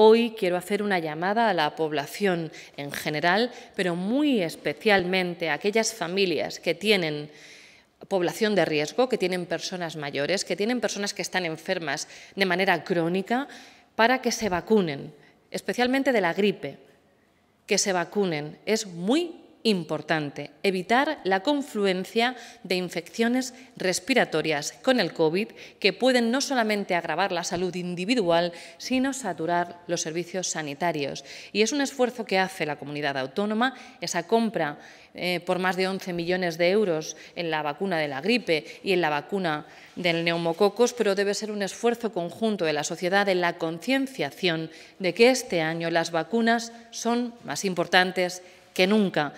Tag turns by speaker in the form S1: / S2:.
S1: Hoy quiero hacer una llamada a la población en general, pero muy especialmente a aquellas familias que tienen población de riesgo, que tienen personas mayores, que tienen personas que están enfermas de manera crónica, para que se vacunen, especialmente de la gripe, que se vacunen. Es muy importante, evitar la confluencia de infecciones respiratorias con el COVID que pueden no solamente agravar la salud individual, sino saturar los servicios sanitarios. Y es un esfuerzo que hace la comunidad autónoma, esa compra eh, por más de 11 millones de euros en la vacuna de la gripe y en la vacuna del neumococos, pero debe ser un esfuerzo conjunto de la sociedad en la concienciación de que este año las vacunas son más importantes que nunca.